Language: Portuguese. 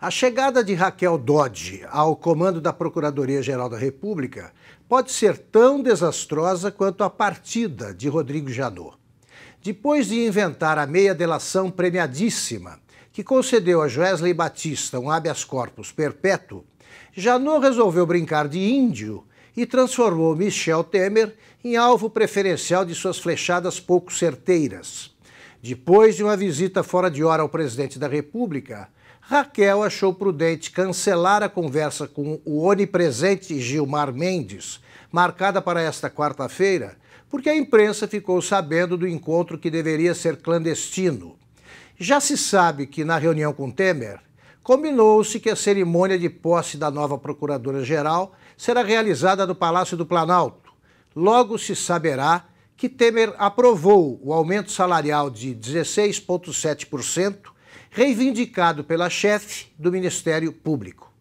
A chegada de Raquel Dodge ao comando da Procuradoria-Geral da República pode ser tão desastrosa quanto a partida de Rodrigo Janot. Depois de inventar a meia delação premiadíssima, que concedeu a Joesley Batista um habeas corpus perpétuo, Janot resolveu brincar de índio e transformou Michel Temer em alvo preferencial de suas flechadas pouco certeiras. Depois de uma visita fora de hora ao presidente da República, Raquel achou prudente cancelar a conversa com o onipresente Gilmar Mendes, marcada para esta quarta-feira, porque a imprensa ficou sabendo do encontro que deveria ser clandestino. Já se sabe que, na reunião com Temer, combinou-se que a cerimônia de posse da nova Procuradora-Geral será realizada no Palácio do Planalto. Logo se saberá que Temer aprovou o aumento salarial de 16,7%, reivindicado pela chefe do Ministério Público.